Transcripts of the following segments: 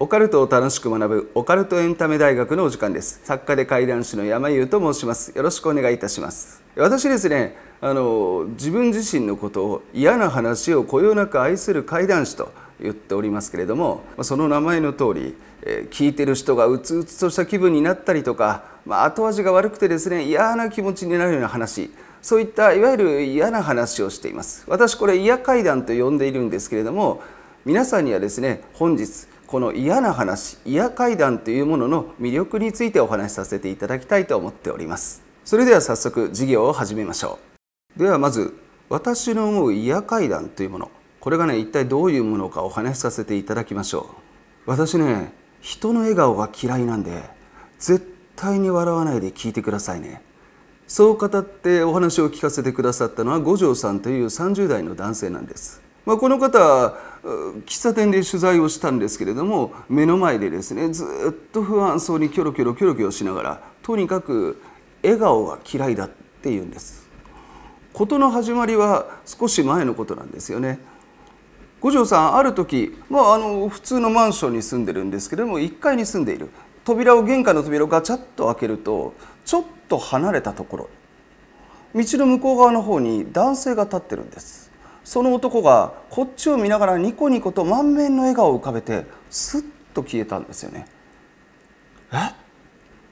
オカルトを楽しく学ぶオカルトエンタメ大学のお時間です作家で怪談師の山優と申しますよろしくお願いいたします私ですねあの自分自身のことを嫌な話をこよなく愛する怪談師と言っておりますけれどもその名前の通りえ聞いてる人がうつうつとした気分になったりとか、まあ、後味が悪くてですね嫌な気持ちになるような話そういったいわゆる嫌な話をしています私これ嫌怪談と呼んでいるんですけれども皆さんにはですね本日この嫌な話嫌怪談というものの魅力についてお話しさせていただきたいと思っておりますそれでは早速授業を始めましょうではまず私の思う嫌怪談というものこれがね一体どういうものかお話しさせていただきましょう私ね人の笑顔が嫌いなんで絶対に笑わないで聞いてくださいねそう語ってお話を聞かせてくださったのは五条さんという30代の男性なんですまあ、この方喫茶店で取材をしたんですけれども目の前でですねずっと不安そうにキョロキョロキョロキョロしながらとにかく笑顔が嫌いだって言うんです事の始まりは少し前のことなんですよね五条さんある時、まあ、あの普通のマンションに住んでるんですけれども1階に住んでいる扉を玄関の扉をガチャッと開けるとちょっと離れたところ道の向こう側の方に男性が立ってるんですその男がこっちを見ながらニコニコと満面の笑顔を浮かべてスッと消えたんですよねえ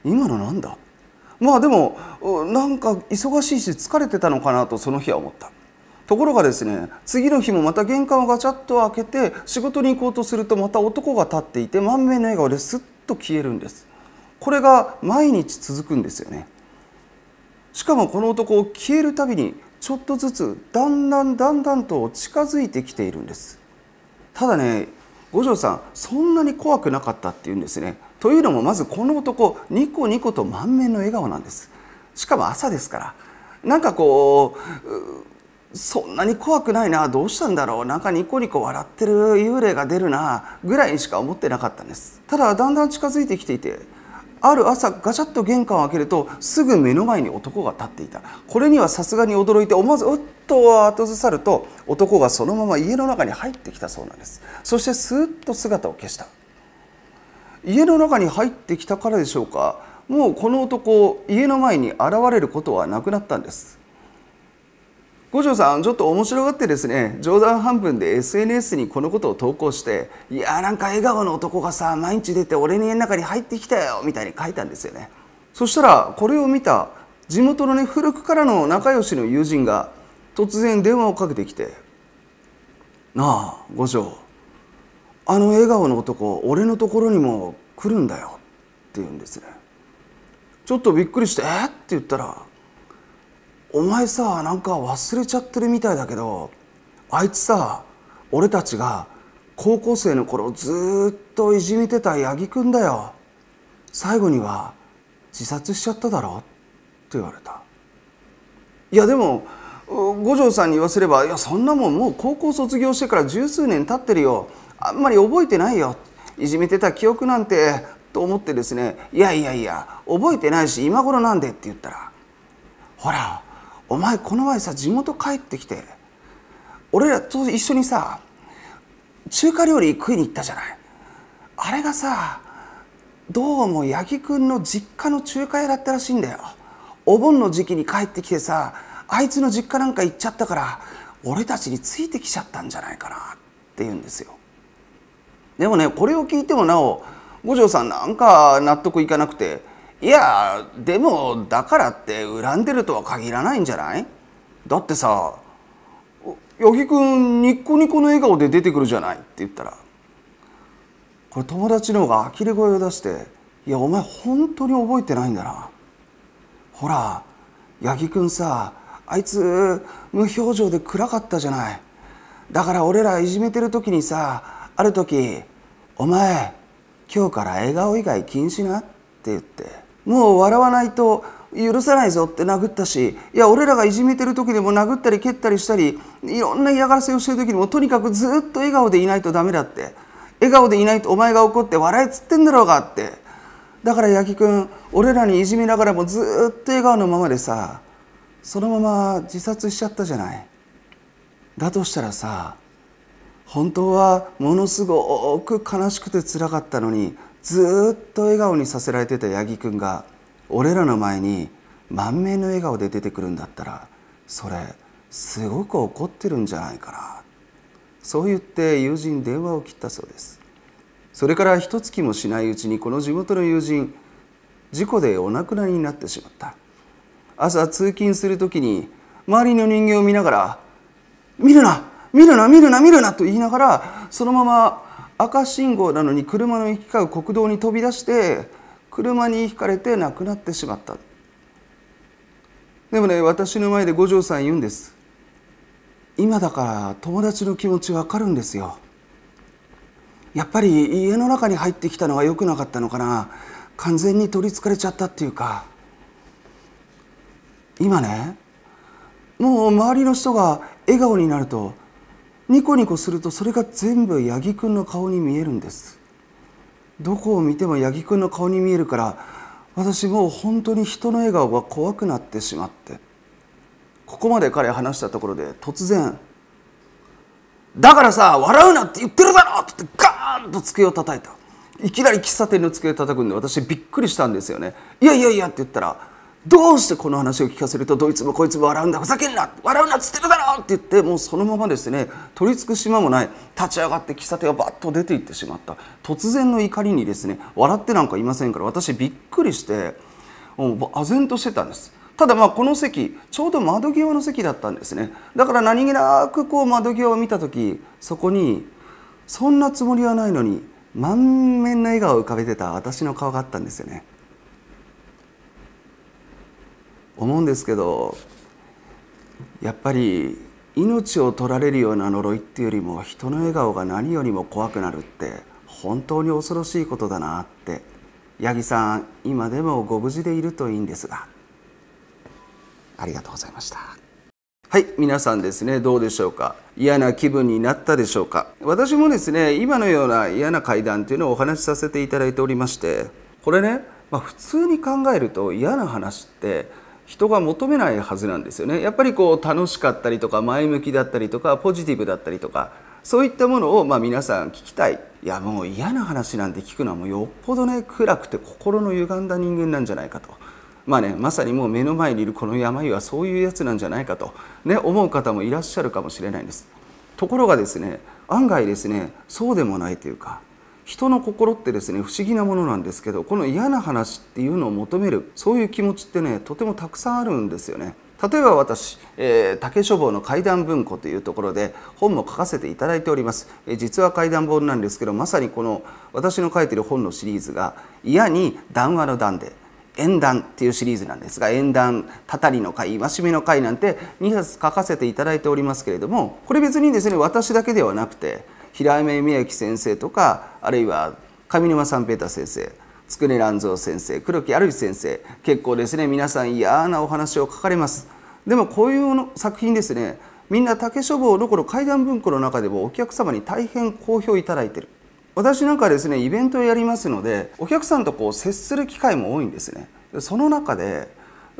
今のなんだまあでもなんか忙しいし疲れてたのかなとその日は思ったところがですね次の日もまた玄関をガチャッと開けて仕事に行こうとするとまた男が立っていて満面の笑顔でスッと消えるんですこれが毎日続くんですよねしかもこの男消えるたびにちょっとずつだんだんだんだんと近づいてきているんですただね五条さんそんなに怖くなかったっていうんですねというのもまずこの男ニコニコと満面の笑顔なんですしかも朝ですからなんかこうそんなに怖くないなどうしたんだろうなんかニコニコ笑ってる幽霊が出るなぐらいにしか思ってなかったんですただだんだん近づいてきていてある朝ガチャッと玄関を開けるとすぐ目の前に男が立っていたこれにはさすがに驚いて思わずうっと後ずさると男がそのまま家の中に入ってきたそうなんですそしてスーッと姿を消した家の中に入ってきたからでしょうかもうこの男家の前に現れることはなくなったんです五条さんちょっと面白がってですね冗談半分で SNS にこのことを投稿していやーなんか笑顔の男がさ毎日出て俺の家の中に入ってきたよみたいに書いたんですよねそしたらこれを見た地元のね古くからの仲良しの友人が突然電話をかけてきて「なあ五条あの笑顔の男俺のところにも来るんだよ」って言うんですねちょっとびっくりして「えっ?」って言ったらお前さなんか忘れちゃってるみたいだけどあいつさ俺たちが高校生の頃ずっといじめてた八木くんだよ最後には自殺しちゃっただろって言われたいやでも五条さんに言わせればいやそんなもんもう高校卒業してから十数年経ってるよあんまり覚えてないよいじめてた記憶なんてと思ってですねいやいやいや覚えてないし今頃なんでって言ったらほらお前この前さ地元帰ってきて俺らと一緒にさ中華料理食いに行ったじゃないあれがさどうも八木君の実家の中華屋だったらしいんだよお盆の時期に帰ってきてさあいつの実家なんか行っちゃったから俺たちについてきちゃったんじゃないかなって言うんですよでもねこれを聞いてもなお五条さんなんか納得いかなくていやでもだからって恨んでるとは限らないんじゃないだってさ八木君ニッコニコの笑顔で出てくるじゃないって言ったらこれ友達の方が呆れ声を出して「いやお前本当に覚えてないんだなほら八木君さあいつ無表情で暗かったじゃないだから俺らいじめてる時にさある時「お前今日から笑顔以外禁止な」って言って。もう笑わないと許さないぞって殴ったしいや俺らがいじめてる時でも殴ったり蹴ったりしたりいろんな嫌がらせをしてる時にもとにかくずっと笑顔でいないとダメだって笑顔でいないとお前が怒って笑いつってんだろうがってだから八木君俺らにいじめながらもずっと笑顔のままでさそのまま自殺しちゃったじゃないだとしたらさ本当はものすごく悲しくてつらかったのにずっと笑顔にさせられてた八木君が俺らの前に満面の笑顔で出てくるんだったらそれすごく怒ってるんじゃないかなそう言って友人電話を切ったそうですそれから一月もしないうちにこの地元の友人事故でお亡くなりになってしまった朝通勤する時に周りの人間を見ながら「見るな見るな見るな見るな」と言いながらそのまま赤信号なのに車の行き交う国道に飛び出して車にひかれて亡くなってしまったでもね私の前で五条さん言うんです今だから友達の気持ちわかるんですよやっぱり家の中に入ってきたのは良くなかったのかな完全に取りつかれちゃったっていうか今ねもう周りの人が笑顔になるとニコニコするとそれが全部八木くんの顔に見えるんですどこを見ても八木くんの顔に見えるから私もう本当に人の笑顔が怖くなってしまってここまで彼話したところで突然「だからさ笑うなって言ってるだろ!」ってガーンと机を叩いたいきなり喫茶店の机を叩くんで私びっくりしたんですよね「いやいやいや」って言ったらどうしてこの話を聞かせるとどいつもこいつも笑うんだふざけんな笑うなっつってるだろって言ってもうそのままですね取り付く島もない立ち上がって喫茶店をバッと出て行ってしまった突然の怒りにですね笑ってなんかいませんから私びっくりして唖然としてたんですただまあこの席ちょうど窓際の席だったんですねだから何気なくこう窓際を見た時そこにそんなつもりはないのに満面の笑顔を浮かべてた私の顔があったんですよね。思うんですけどやっぱり命を取られるような呪いっていうよりも人の笑顔が何よりも怖くなるって本当に恐ろしいことだなって八木さん今でもご無事でいるといいんですがありがとうございましたはい皆さんですねどうでしょうか嫌な気分になったでしょうか私もですね今のような嫌な会談というのをお話しさせていただいておりましてこれね、まあ、普通に考えると嫌な話って人が求めないはずなんですよねやっぱりこう楽しかったりとか前向きだったりとかポジティブだったりとかそういったものをまあ皆さん聞きたいいやもう嫌な話なんて聞くのはもうよっぽどね暗くて心の歪んだ人間なんじゃないかと。まあね、まさにもう目の前にいるこの病はそういうやつなんじゃないかと、ね、思う方もいらっしゃるかもしれないんですところがですね案外ですねそうでもないというか人の心ってですね不思議なものなんですけどこの嫌な話っていうのを求めるそういう気持ちってねとてもたくさんあるんですよね。例えば私、えー、竹書房の怪談文庫というところで本も書かせていただいております、えー、実は怪談本なんですけどまさにこの私の書いてる本のシリーズが「嫌に談話の段で」縁談っていうシリーズなんですが縁談たたりの会戒めの会なんて2冊書かせていただいておりますけれどもこれ別にですね私だけではなくて平山美幸先生とかあるいは上沼三平太先生つくね乱蔵先生黒木有先生結構ですね皆さん嫌なお話を書かれますでもこういうの作品ですねみんな竹書房どころ怪談文庫の中でもお客様に大変好評いただいてる私なんかですねイベントをやりますのでお客さんとこう接する機会も多いんですねその中で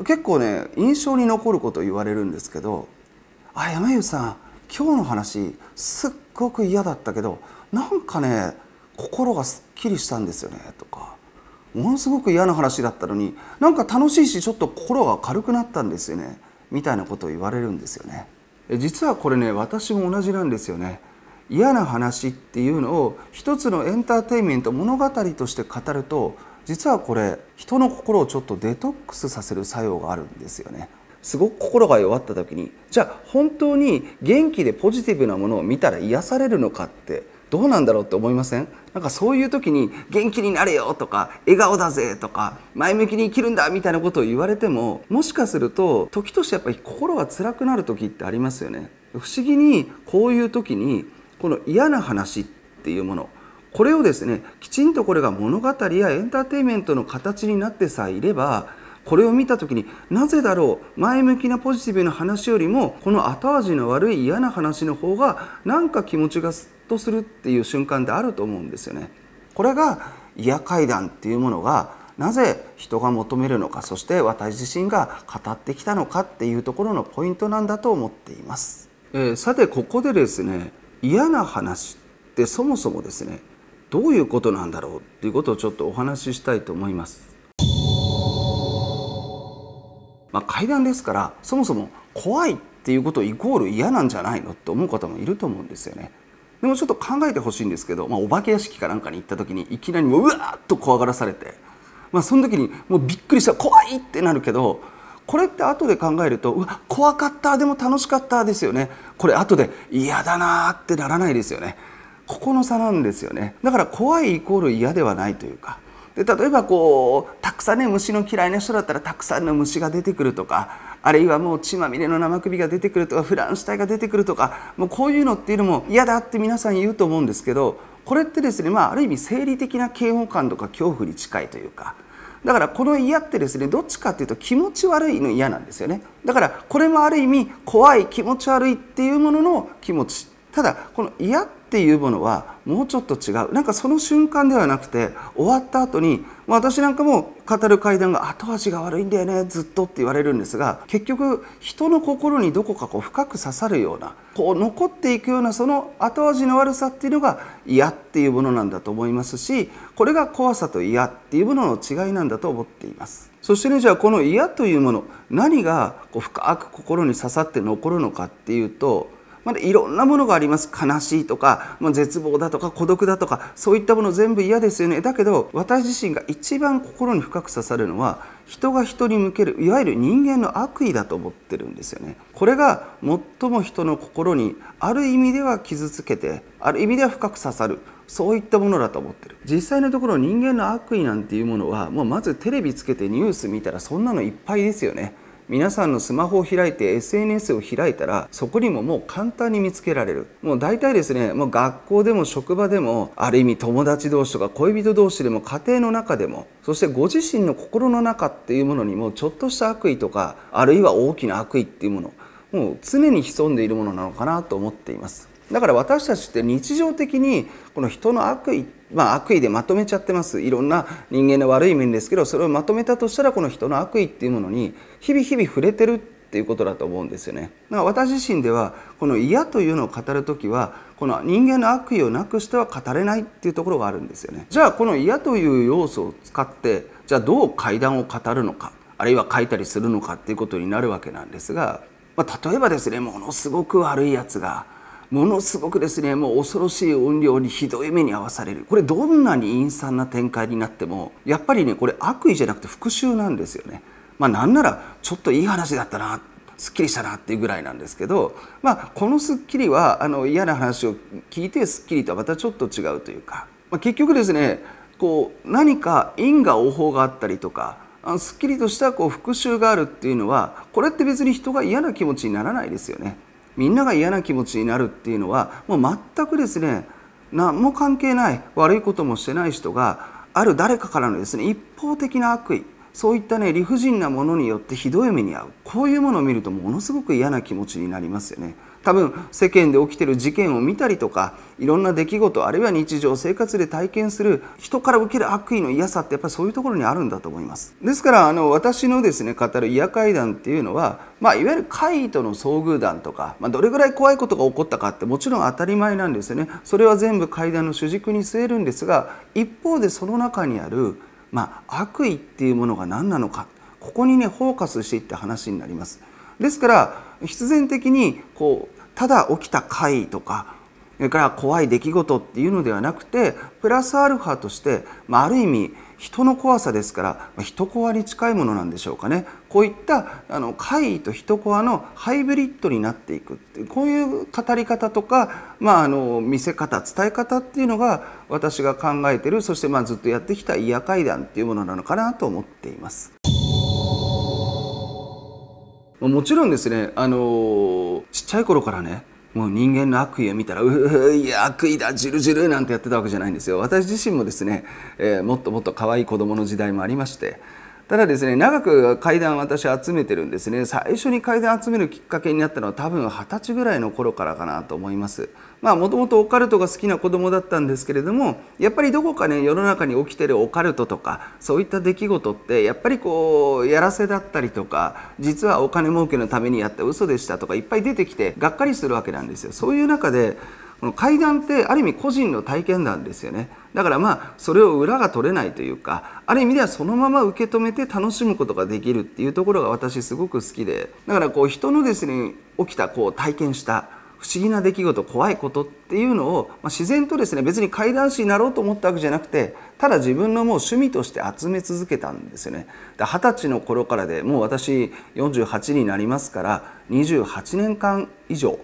結構ね印象に残ることを言われるんですけど「あ山由さん今日の話すっごく嫌だったけどなんかね心がすっきりしたんですよねとかものすごく嫌な話だったのになんか楽しいしちょっと心が軽くなったんですよねみたいなことを言われるんですよね実はこれね私も同じなんですよね嫌な話っていうのを一つのエンターテインメント物語として語ると実はこれ人の心をちょっとデトックスさせる作用があるんですよねすごく心が弱った時にじゃあ本当に元気でポジティブなものを見たら癒されるのかってどうなんだろうって思いませんなんかそういう時に「元気になれよ」とか「笑顔だぜ」とか「前向きに生きるんだ」みたいなことを言われてももしかすると時としてやっぱり心が辛くなる時ってありますよね。不思議にこういう時にこの嫌な話っていうものこれをですねきちんとこれが物語やエンターテインメントの形になってさえいればこれを見た時になぜだろう前向きなポジティブな話よりもこの後味の悪い嫌な話の方がなんか気持ちがすっとするっていう瞬間であると思うんですよね。これが嫌階段っていうものがなぜ人が求めるのかそして私自身が語ってきたのかっていうところのポイントなんだと思っています。えー、さてここでですね嫌な話ってそもそもですねどういうことなんだろうっていうことをちょっとお話ししたいと思います。まあ、階段ですからそもそも怖いっていうことイコール嫌なんじゃないのって思う方もいると思うんですよね。でもちょっと考えてほしいんですけど、まあ、お化け屋敷かなんかに行った時にいきなりもううわーっと怖がらされて、まあ、その時にもうびっくりした怖いってなるけどこれって後で考えるとうわ怖かったでも楽しかったですよねこれ後で嫌だなってならないですよねここの差なんですよねだから怖いイコール嫌ではないというかで例えばこうたくさんね虫の嫌いな人だったらたくさんの虫が出てくるとかあるいはもう血まみれの生首が出てくるとかフランシュタイが出てくるとかもうこういうのっていうのも嫌だって皆さん言うと思うんですけどこれってですね、まあ、ある意味生理的な嫌悪感とか恐怖に近いというか。だからこの嫌ってですねどっちかっていうと気持ち悪いの嫌なんですよねだからこれもある意味怖い気持ち悪いっていうものの気持ちただこの嫌っていうものはもうちょっと違うなんかその瞬間ではなくて終わった後に私なんかも語る階段が後味が悪いんだよねずっとって言われるんですが結局人の心にどこかこう深く刺さるようなこう残っていくようなその後味の悪さっていうのが嫌っていうものなんだと思いますしこれが怖さと嫌っていうものの違いなんだと思っています。そしてねじゃあこの嫌というもの何がこう深く心に刺さって残るのかっていうとまだいろんなものがあります悲しいとか、まあ、絶望だとか孤独だとかそういったもの全部嫌ですよねだけど私自身が一番心に深く刺さるのは人が人に向けるいわゆる人間の悪意だと思ってるんですよねこれが最も人の心にある意味では傷つけてある意味では深く刺さるそういったものだと思ってる実際のところ人間の悪意なんていうものはもうまずテレビつけてニュース見たらそんなのいっぱいですよね皆さんのスマホを開いて SNS を開いたらそこにももう簡単に見つけられるもう大体ですねもう学校でも職場でもある意味友達同士とか恋人同士でも家庭の中でもそしてご自身の心の中っていうものにもちょっとした悪意とかあるいは大きな悪意っていうものもう常に潜んでいるものなのかなと思っていますだから私たちって日常的にこの人の悪意っまあ、悪意でまとめちゃってますいろんな人間の悪い面ですけどそれをまとめたとしたらこの人の悪意っていうものに日々日々触れてるっていうことだと思うんですよね。だから私自身ではこの嫌というのを語る時はこの人間の悪意をなくしては語れないっていうところがあるんですよね。じゃあこの嫌という要素を使ってじゃあどう怪談を語るのかあるいは書いたりするのかっていうことになるわけなんですが、まあ、例えばですねものすごく悪いやつがものすごくですねもう恐ろしい怨霊にひどい目に遭わされるこれどんなに陰惨な展開になってもやっぱりねこれ悪意じゃなくて復讐なんですよね。まあ、なんならちょっといい話だったなすっきりしたなっていうぐらいなんですけど、まあ、このすっきりはあの嫌な話を聞いてすっきりとはまたちょっと違うというか、まあ、結局ですねこう何か因果応報があったりとかすっきりとしたこう復讐があるっていうのはこれって別に人が嫌な気持ちにならないですよね。みんなが嫌な気持ちになるっていうのはもう全くですね何も関係ない悪いこともしてない人がある誰かからのですね一方的な悪意そういったね理不尽なものによってひどい目に遭うこういうものを見るとものすごく嫌な気持ちになりますよね。多分世間で起きてる事件を見たりとかいろんな出来事あるいは日常生活で体験する人から受ける悪意の嫌さってやっぱりそういうところにあるんだと思いますですからあの私のですね語る嫌怪談っていうのは、まあ、いわゆる怪異との遭遇談とか、まあ、どれぐらい怖いことが起こったかってもちろん当たり前なんですよねそれは全部怪談の主軸に据えるんですが一方でその中にある、まあ、悪意っていうものが何なのかここにねフォーカスしていった話になりますですから必然的にこうただ起きた怪とかそれから怖い出来事っていうのではなくてプラスアルファとして、まあ、ある意味人の怖さですから、まあ、人コアに近いものなんでしょうかねこういったあの怪異と人コアのハイブリッドになっていくってこういう語り方とか、まあ、あの見せ方伝え方っていうのが私が考えてるそしてまあずっとやってきた「イヤ怪談」っていうものなのかなと思っています。もちろんですね、あのー、ちっちゃい頃からね、もう人間の悪意を見たら、うーいや、悪意だ、ジルジルなんてやってたわけじゃないんですよ。私自身もですね、えー、もっともっと可愛い子供の時代もありまして、ただですね、長く階段私集めてるんですね。最初に階段集めるきっかけになったのは多分二十歳ぐらいの頃からかなと思います。まあもともとオカルトが好きな子供だったんですけれどもやっぱりどこかね世の中に起きてるオカルトとかそういった出来事ってやっぱりこうやらせだったりとか実はお金儲けのためにやった嘘でしたとかいっぱい出てきてがっかりするわけなんですよ。そういう中でこの階段ってある意味個人の体験なんですよねだからまあそれを裏が取れないというかある意味ではそのまま受け止めて楽しむことができるっていうところが私すごく好きでだからこう人のですね起きたこう体験した不思議な出来事怖いことっていうのを、まあ、自然とですね別に怪談師になろうと思ったわけじゃなくてただ自分のもう趣味として集め続けたんですよね。二十歳の頃からでもう私48になりますから28年間以上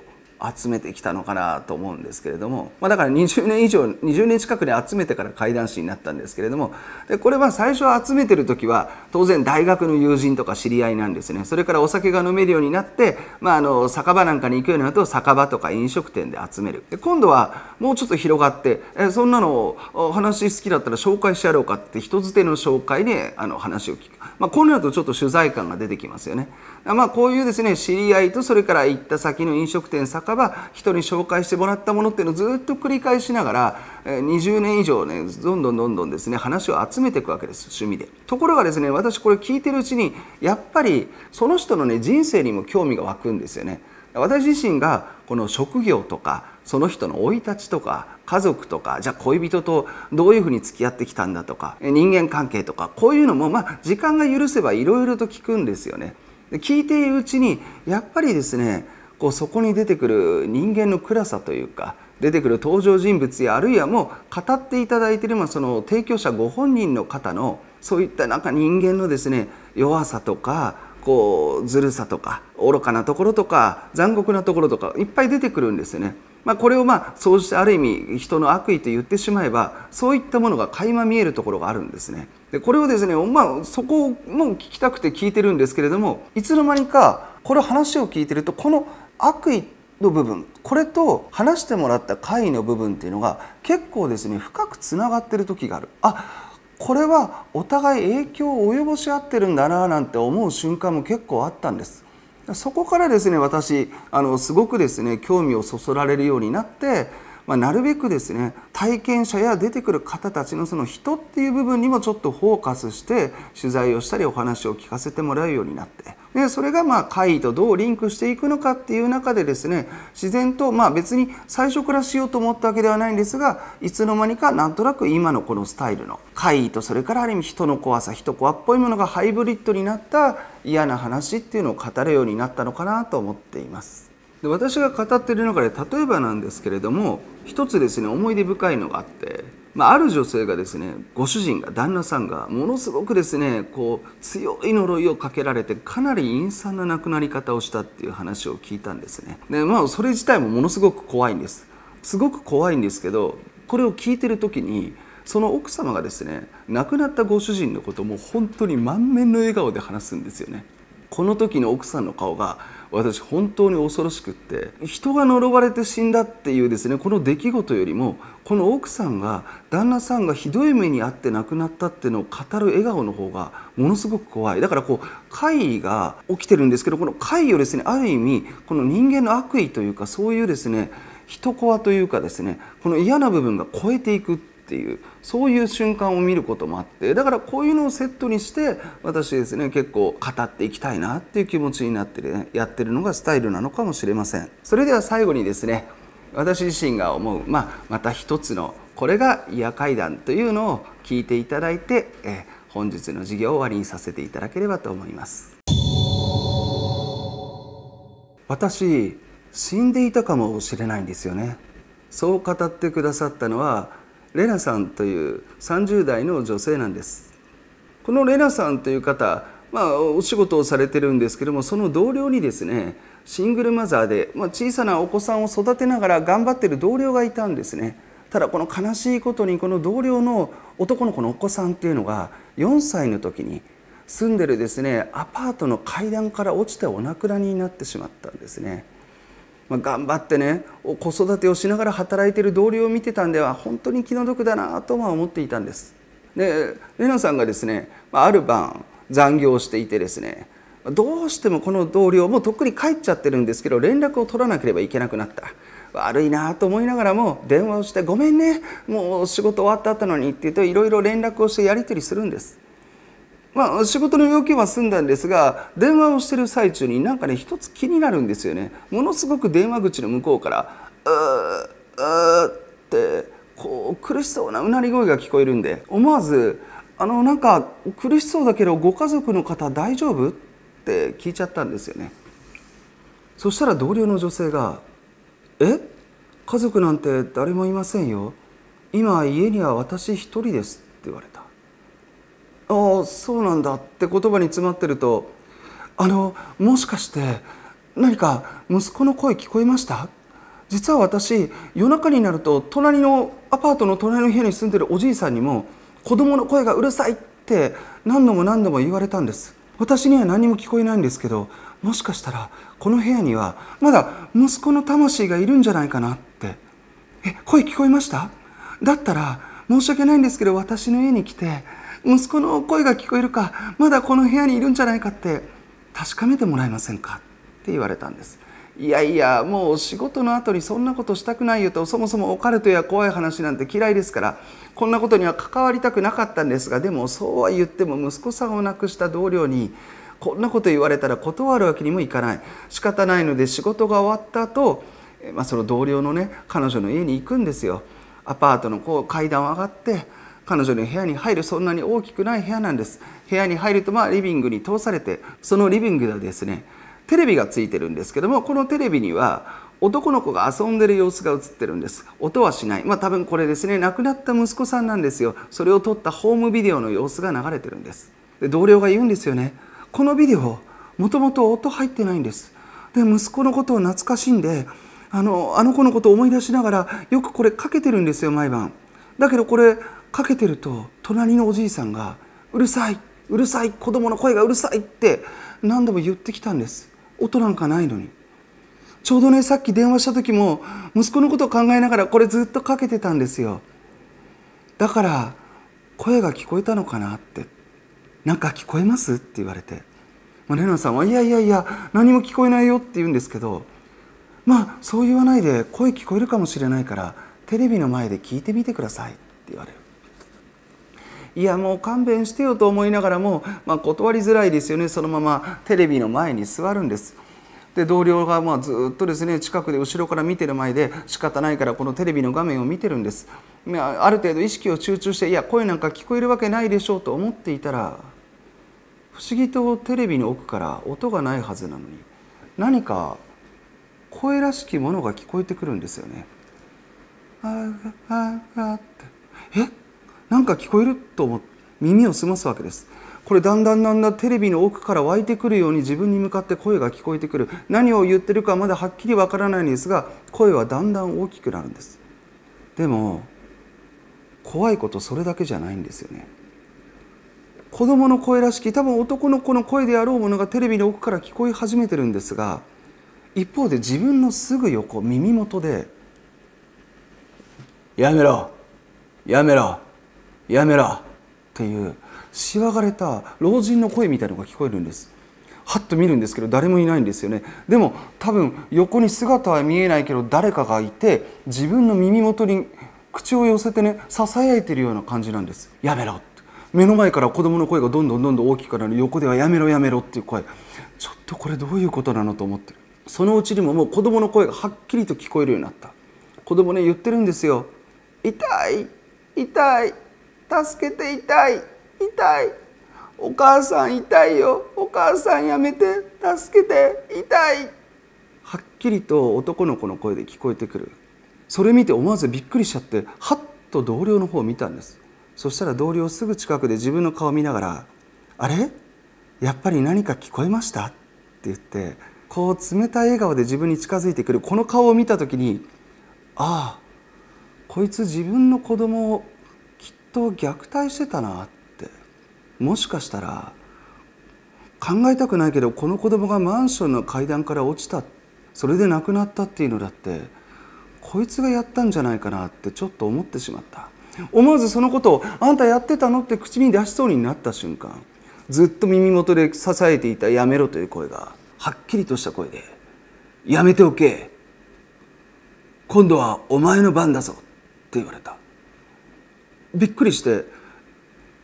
集めてきたのかなと思うんですけれども、まあ、だから20年以上20年近くで集めてから怪談師になったんですけれどもでこれは最初集めてる時は当然大学の友人とか知り合いなんですねそれからお酒が飲めるようになって、まあ、あの酒場なんかに行くようになると酒場とか飲食店で集めるで今度はもうちょっと広がってえそんなの話好きだったら紹介してやろうかって人づての紹介であの話を聞く、まあ、こうなるとちょっと取材感が出てきますよね。まあ、こういうですね知り合いとそれから行った先の飲食店酒場人に紹介してもらったものっていうのをずっと繰り返しながら20年以上ねどんどんどんどんですね話を集めていくわけです趣味で。ところがですね私これ聞いてるうちにやっぱりその人のね人生にも興味が湧くんですよね。私自身がこの職業とかその人の生い立ちとか家族とかじゃあ恋人とどういうふうに付き合ってきたんだとか人間関係とかこういうのもまあ時間が許せばいろいろと聞くんですよね。で聞いているうちにやっぱりですねこうそこに出てくる人間の暗さというか出てくる登場人物やあるいはもう語っていただいている、まあ、その提供者ご本人の方のそういったなんか人間のですね弱さとかこうずるさとか愚かなところとか残酷なところとかいっぱい出てくるんですよね。まあ、これをまあそうしてある意味人の悪意と言ってしまえばそういったものが垣間見えるところがあるんですね。でこれをですね、まあ、そこも聞きたくて聞いてるんですけれどもいつの間にかこれ話を聞いてるとこの悪意の部分これと話してもらった会の部分っていうのが結構ですね深くつながってる時がある。あこれはお互い影響を及ぼし合ってるんだななんて思う瞬間も結構あったんです。そこからですね私あのすごくですね興味をそそられるようになって、まあ、なるべくですね体験者や出てくる方たちのその人っていう部分にもちょっとフォーカスして取材をしたりお話を聞かせてもらうようになって。でそれがまあ議とどうリンクしていくのかっていう中でですね自然とまあ別に最初からしようと思ったわけではないんですがいつの間にかなんとなく今のこのスタイルの怪異とそれからある意味人の怖さ人怖っぽいものがハイブリッドになった嫌な話っていうのを語るようになったのかなと思っています。で私が語ってる中で例えばなんですけれども一つですね思い出深いのがあってまあ、ある女性がですねご主人が旦那さんがものすごくですねこう強い呪いをかけられてかなり陰惨な亡くなり方をしたっていう話を聞いたんですねで、まあ、それ自体もものすごく怖いんですすごく怖いんですけどこれを聞いてる時にその奥様がですね亡くなったご主人のことも本当に満面の笑顔で話すんですよねこの時の奥さんの顔が私本当に恐ろしくって人が呪われて死んだっていうですねこの出来事よりもこの奥さんが旦那さんがひどい目に遭って亡くなったっていうのを語る笑顔の方がものすごく怖いだからこう怪異が起きてるんですけどこの怪異をですねある意味この人間の悪意というかそういうですね人コアというかですねこの嫌な部分が超えていくってっていうそういう瞬間を見ることもあってだからこういうのをセットにして私ですね結構語っていきたいなっていう気持ちになってねやってるのがスタイルなのかもしれませんそれでは最後にですね私自身が思う、まあ、また一つのこれが「イヤ会談」というのを聞いていただいて、え本日の授業を終わりにさせていただければと思います私死んでいたかもしれないんですよねそう語ってくださったのはレナさんという30代の女性なんですこのレナさんという方、まあ、お仕事をされてるんですけどもその同僚にですねシングルマザーで、まあ、小さなお子さんを育てながら頑張ってる同僚がいたんですねただこの悲しいことにこの同僚の男の子のお子さんっていうのが4歳の時に住んでるですねアパートの階段から落ちてお亡くなりになってしまったんですね。まあ、頑張ってね子育てをしながら働いてる同僚を見てたんでは本当に気の毒だなとは思っていたんです。でレナさんがですねある晩残業していてですねどうしてもこの同僚もうとっくに帰っちゃってるんですけど連絡を取らなければいけなくなった悪いなと思いながらも電話をして「ごめんねもう仕事終わったったのに」って言うといろいろ連絡をしてやり取りするんです。まあ、仕事の要件は済んだんですが電話をしてる最中になんかね一つ気になるんですよねものすごく電話口の向こうから「うーうー」ってこう苦しそうなうなり声が聞こえるんで思わず「あのなんか苦しそうだけどご家族の方大丈夫?」って聞いちゃったんですよねそしたら同僚の女性が「え家族なんて誰もいませんよ今家には私一人です」って言われたああそうなんだって言葉に詰まってるとあのもしかして何か息子の声聞こえました実は私夜中になると隣のアパートの隣の部屋に住んでるおじいさんにも子供の声がうるさいって何度も何度も言われたんです私には何も聞こえないんですけどもしかしたらこの部屋にはまだ息子の魂がいるんじゃないかなってえ声聞こえましただったら申し訳ないんですけど私の家に来て息子の声が聞こえるかまだこの部屋にいるんじゃないかって確かめてもらえませんかって言われたんですいやいやもう仕事の後にそんなことしたくないよとそもそもオカルトや怖い話なんて嫌いですからこんなことには関わりたくなかったんですがでもそうは言っても息子さんを亡くした同僚にこんなこと言われたら断るわけにもいかない仕方ないので仕事が終わった後、まあその同僚のね彼女の家に行くんですよアパートのこう階段を上がって彼女の部屋に入るそんなに大きくない部屋なんです部屋に入るとまあリビングに通されてそのリビングではですねテレビがついてるんですけどもこのテレビには男の子が遊んでる様子が映ってるんです音はしないまあ多分これですね亡くなった息子さんなんですよそれを撮ったホームビデオの様子が流れてるんですで同僚が言うんですよねこのビデオもともと音入ってないんですで息子のことを懐かしんであのあの子のことを思い出しながらよくこれかけてるんですよ毎晩だけどこれかけてると隣のおじいさんが「うるさいうるさい子供の声がうるさい」って何度も言ってきたんです音なんかないのにちょうどねさっき電話した時も息子のことを考えながらこれずっとかけてたんですよだから声が聞こえたのかなって「なんか聞こえます?」って言われて、まあ、レナさんは「いやいやいや何も聞こえないよ」って言うんですけどまあそう言わないで声聞こえるかもしれないからテレビの前で聞いてみてくださいって言われるいやもう勘弁してよと思いながらも、まあ、断りづらいですよねそのままテレビの前に座るんです。で同僚がまあずっとですね近くで後ろから見てる前で仕方ないからこのテレビの画面を見てるんですある程度意識を集中していや声なんか聞こえるわけないでしょうと思っていたら不思議とテレビの奥から音がないはずなのに何か声らしきものが聞こえてくるんですよね。ああってえなんか聞こえると思って耳を澄ますわけですこれだんだんだんだんテレビの奥から湧いてくるように自分に向かって声が聞こえてくる何を言ってるかまだはっきりわからないんですが声はだんだん大きくなるんですでも怖いことそれだけじゃないんですよね子供の声らしき多分男の子の声であろうものがテレビの奥から聞こえ始めてるんですが一方で自分のすぐ横耳元で「やめろやめろやめろっていうしわがれた老人の声みたいのが聞こえるんですはっと見るんですけど誰もいないんですよねでも多分横に姿は見えないけど誰かがいて自分の耳元に口を寄せてねささやいてるような感じなんですやめろって目の前から子供の声がどんどんどんどん大きくなる横ではやめろやめろっていう声ちょっとこれどういうことなのと思ってるそのうちにももう子供の声がはっきりと聞こえるようになった子供ね言ってるんですよ痛い痛い助けて痛い痛いお母さん痛いよお母さんやめて助けて痛いはっきりと男の子の声で聞こえてくるそれ見て思わずびっくりしちゃってはっと同僚の方を見たんですそしたら同僚すぐ近くで自分の顔を見ながら「あれやっぱり何か聞こえました?」って言ってこう冷たい笑顔で自分に近づいてくるこの顔を見た時に「ああこいつ自分の子供をと虐待してたなってもしかしたら考えたくないけどこの子供がマンションの階段から落ちたそれで亡くなったっていうのだってこいつがやったんじゃないかなってちょっと思ってしまった思わずそのことを「あんたやってたの?」って口に出しそうになった瞬間ずっと耳元で支えていた「やめろ」という声がはっきりとした声で「やめておけ今度はお前の番だぞ」って言われたびっくりして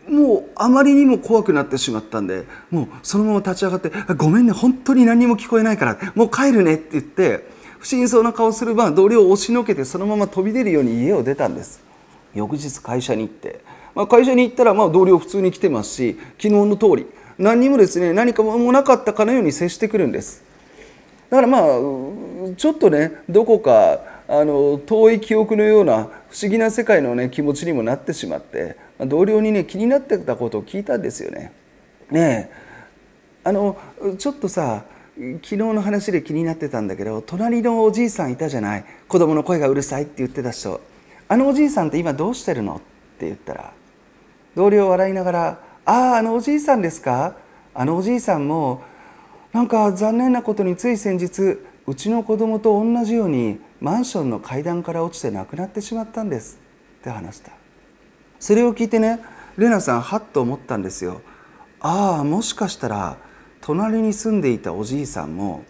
もうあまりにも怖くなってしまったんでもうそのまま立ち上がって「ごめんね本当に何も聞こえないからもう帰るね」って言って不審そうな顔するま同僚を押しのけてそのまま飛び出るように家を出たんです翌日会社に行って、まあ、会社に行ったらまあ同僚普通に来てますし昨日の通り何にもですね何かもなかったかのように接してくるんですだからまあちょっとねどこかあの遠い記憶のような不思議な世界の、ね、気持ちにもなってしまって同僚にね気になってたことを聞いたんですよね。ねあのちょっとさ昨日の話で気になってたんだけど隣のおじいさんいたじゃない子供の声がうるさいって言ってた人あのおじいさんって今どうしてるのって言ったら同僚を笑いながら「あああのおじいさんですかあのおじいさんもなんか残念なことについ先日うちの子供と同じようにマンションの階段から落ちて亡くなってしまったんですって話したそれを聞いてねレナさんはっと思ったんですよああもしかしたら隣に住んでいたおじいさんも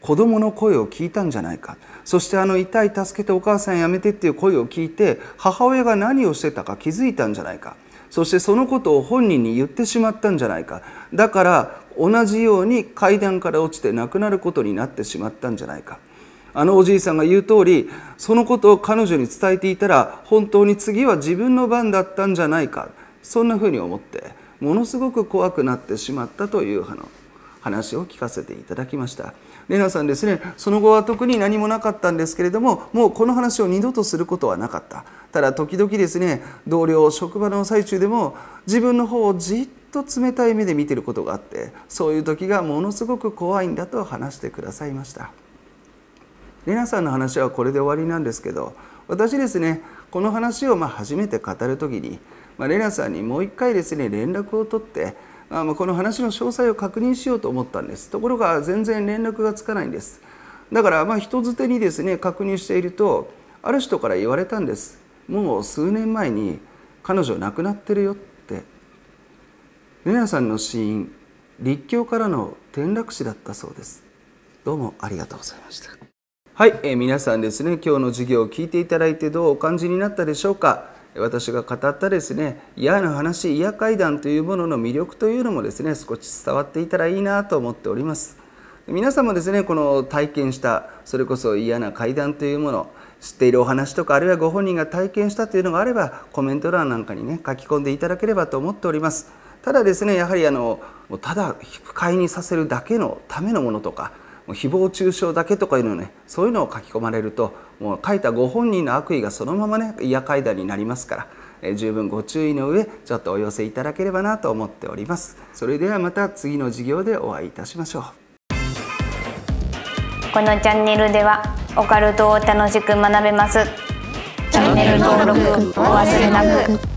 子供の声を聞いたんじゃないかそしてあの痛い助けてお母さんやめてっていう声を聞いて母親が何をしてたか気づいたんじゃないかそしてそのことを本人に言ってしまったんじゃないかだから同じように階段から落ちて亡くなることになってしまったんじゃないかあのおじいさんが言う通りそのことを彼女に伝えていたら本当に次は自分の番だったんじゃないかそんなふうに思ってものすごく怖くなってしまったという話を聞かせていただきましたレナさんですねその後は特に何もなかったんですけれどももうこの話を二度とすることはなかったただ時々ですね同僚職場の最中でも自分の方をじっと冷たい目で見てることがあってそういう時がものすごく怖いんだと話してくださいました。レナさんの話はこれで終わりなんですけど私ですねこの話をま初めて語る時に、まあ、レナさんにもう一回ですね連絡を取ってあこの話の詳細を確認しようと思ったんですところが全然連絡がつかないんですだからま人づてにですね確認しているとある人から言われたんですもう数年前に彼女亡くなってるよってレナさんの死因立教からの転落死だったそうですどうもありがとうございましたはい、えー、皆さんですね今日の授業を聞いていただいてどうお感じになったでしょうか私が語ったですね嫌な話嫌怪談というものの魅力というのもですね少し伝わっていたらいいなと思っております皆さんもですねこの体験したそれこそ嫌な怪談というもの知っているお話とかあるいはご本人が体験したというのがあればコメント欄なんかにね書き込んでいただければと思っておりますただですねやはりあのただ不快にさせるだけのためのものとかう誹謗中傷だけとかいうのねそういうのを書き込まれるともう書いたご本人の悪意がそのままね嫌階段になりますから、えー、十分ご注意の上ちょっとお寄せいただければなと思っておりますそれではまた次の授業でお会いいたしましょうこのチャンネルではオカルトを楽しく学べますチャンネル登録お忘れなく